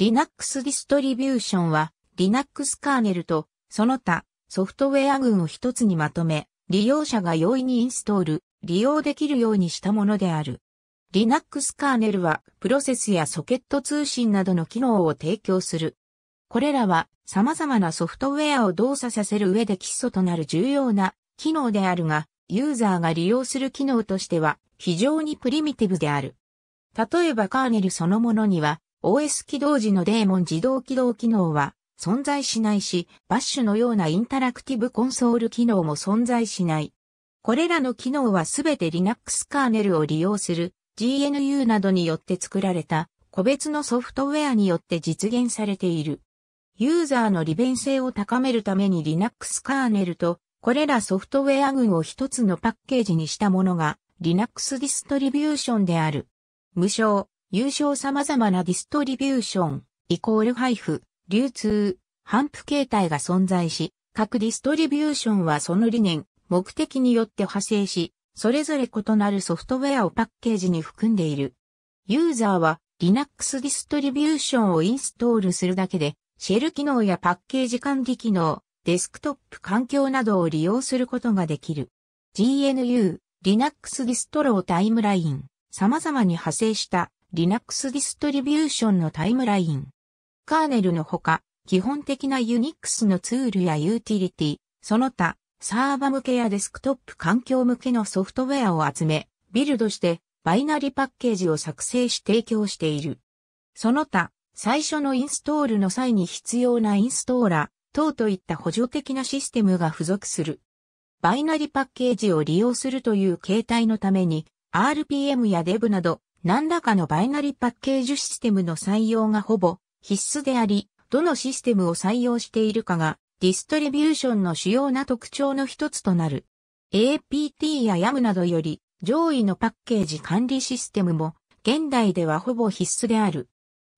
Linux ディストリビューションは Linux カーネルとその他ソフトウェア群を一つにまとめ利用者が容易にインストール、利用できるようにしたものである。Linux カーネルはプロセスやソケット通信などの機能を提供する。これらは様々なソフトウェアを動作させる上で基礎となる重要な機能であるが、ユーザーが利用する機能としては非常にプリミティブである。例えばカーネルそのものには OS 起動時のデーモン自動起動機能は存在しないし、バッシュのようなインタラクティブコンソール機能も存在しない。これらの機能はすべて Linux カーネルを利用する GNU などによって作られた個別のソフトウェアによって実現されている。ユーザーの利便性を高めるために Linux カーネルとこれらソフトウェア群を一つのパッケージにしたものが Linux ディストリビューションである。無償、優勝様々なディストリビューション、イコール配布、流通、反布形態が存在し、各ディストリビューションはその理念、目的によって派生し、それぞれ異なるソフトウェアをパッケージに含んでいる。ユーザーは Linux ディストリビューションをインストールするだけで、シェル機能やパッケージ管理機能、デスクトップ環境などを利用することができる。GNU、Linux ディストロータイムライン、様々に派生した Linux ディストリビューションのタイムライン。カーネルのほか、基本的な Unix のツールやユーティリティ、その他、サーバ向けやデスクトップ環境向けのソフトウェアを集め、ビルドしてバイナリパッケージを作成し提供している。その他、最初のインストールの際に必要なインストーラ、等といった補助的なシステムが付属する。バイナリパッケージを利用するという形態のために、RPM や DEV など何らかのバイナリパッケージシステムの採用がほぼ必須であり、どのシステムを採用しているかがディストリビューションの主要な特徴の一つとなる。APT や YAM などより上位のパッケージ管理システムも現代ではほぼ必須である。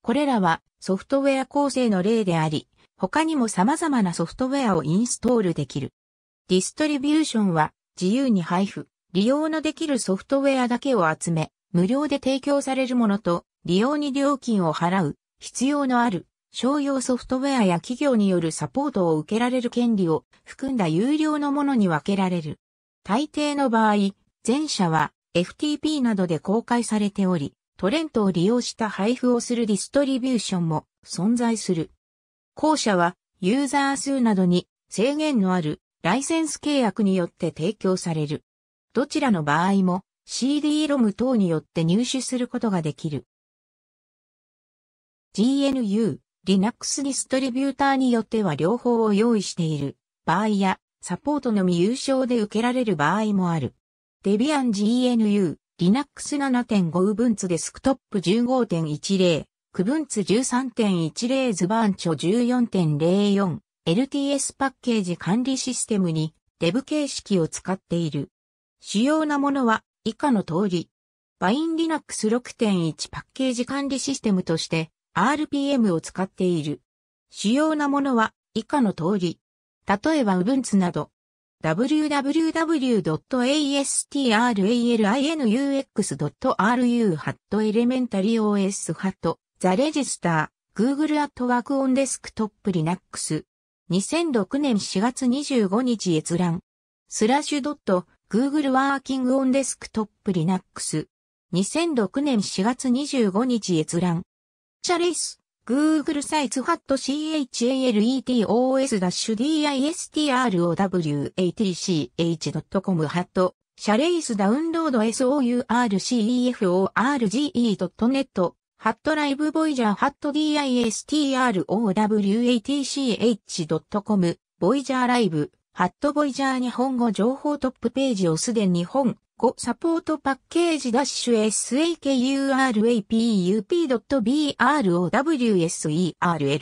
これらはソフトウェア構成の例であり、他にも様々なソフトウェアをインストールできる。ディストリビューションは自由に配布、利用のできるソフトウェアだけを集め、無料で提供されるものと、利用に料金を払う、必要のある、商用ソフトウェアや企業によるサポートを受けられる権利を含んだ有料のものに分けられる。大抵の場合、前者は FTP などで公開されており、トレントを利用した配布をするディストリビューションも存在する。後者はユーザー数などに制限のあるライセンス契約によって提供される。どちらの場合も CD r o m 等によって入手することができる。GNU、Linux ディストリビューターによっては両方を用意している場合や、サポートのみ有償で受けられる場合もある。d e ア i a n GNU、Linux 7.5 Ubuntu デスクトップ15.10、区分図13.10ズバーンチョ14.04、LTS パッケージ管理システムにデブ形式を使っている。主要なものは以下の通り、バイン Linux 6.1パッケージ管理システムとして RPM を使っている。主要なものは以下の通り。例えば Ubuntu など www.astrlinux.ru-elementary-os- a ザレジスター Google at Work on Desktop Linux 2006年4月25日閲覧スラッシュドット Google Working on Desktop Linux。2006年4月25日閲覧。チャレイス。Google サイズハット CHALETOS-DISTROWATCH.com ハットシャレイスダウンロード sourceforge.net ハットライブボイジャーハット DISTROWATCH.com ボイジャーライブハットボイジャー日本語情報トップページをすでに本語サポートパッケージダッシュ sakupup.browserlofcolness.com r a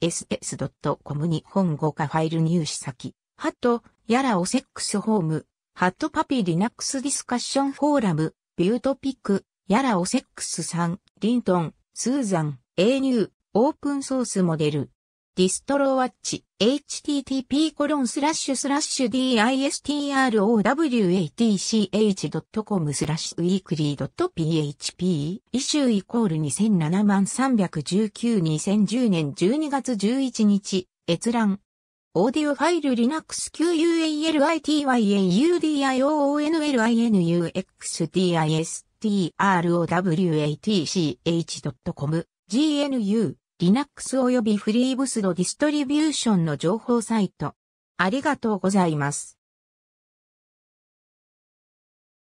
a t o 日本語化ファイル入手先。ハット、やらおセックスホーム、ハットパピリナックスディスカッションフォーラム、ビュートピック、やらおセックスさん、リントン、スーザン、エーニュー、オープンソースモデル。ディストロワッチ、http コロンスラッシュスラッシュ distrowatch.com スラッシュウィークリー .php イシューイコール2007 319 2010年12月11日閲覧オーディオファイル Linux QUALITYAUDIOONLINUXDISTROWATCH.com GNU Linux 及び FreeBus のディストリビューションの情報サイト。ありがとうございます。